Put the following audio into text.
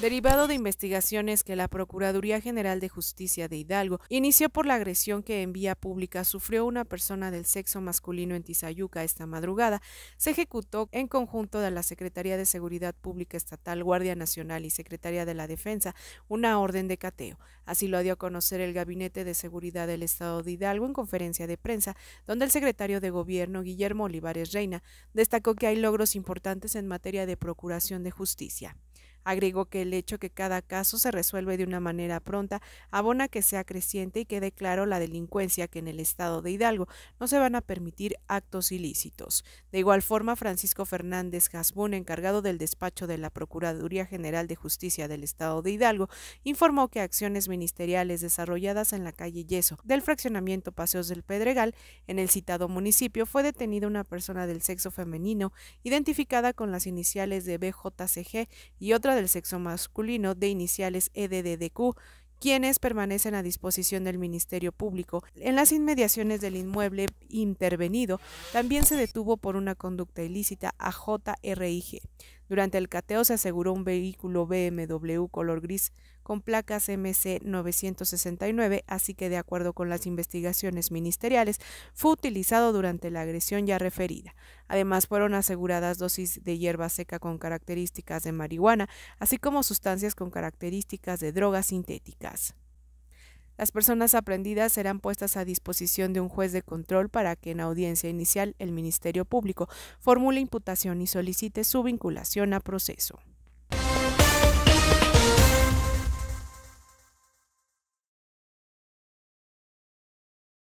derivado de investigaciones que la Procuraduría General de Justicia de Hidalgo inició por la agresión que en vía pública sufrió una persona del sexo masculino en Tizayuca esta madrugada, se ejecutó en conjunto de la Secretaría de Seguridad Pública Estatal, Guardia Nacional y Secretaría de la Defensa una orden de cateo. Así lo dio a conocer el Gabinete de Seguridad del Estado de Hidalgo en conferencia de prensa, donde el secretario de Gobierno, Guillermo Olivares Reina, destacó que hay logros importantes en materia de procuración de justicia. Agregó que el hecho que cada caso se resuelve de una manera pronta abona que sea creciente y quede claro la delincuencia que en el estado de Hidalgo no se van a permitir actos ilícitos. De igual forma, Francisco Fernández Jasbún, encargado del despacho de la Procuraduría General de Justicia del estado de Hidalgo, informó que acciones ministeriales desarrolladas en la calle Yeso del fraccionamiento Paseos del Pedregal, en el citado municipio, fue detenida una persona del sexo femenino identificada con las iniciales de BJCG y otra del sexo masculino de iniciales EDDDQ quienes permanecen a disposición del Ministerio Público. En las inmediaciones del inmueble intervenido, también se detuvo por una conducta ilícita a JRIG. Durante el cateo se aseguró un vehículo BMW color gris con placas MC 969, así que de acuerdo con las investigaciones ministeriales, fue utilizado durante la agresión ya referida. Además, fueron aseguradas dosis de hierba seca con características de marihuana, así como sustancias con características de drogas sintéticas. Las personas aprendidas serán puestas a disposición de un juez de control para que en audiencia inicial el Ministerio Público formule imputación y solicite su vinculación a proceso.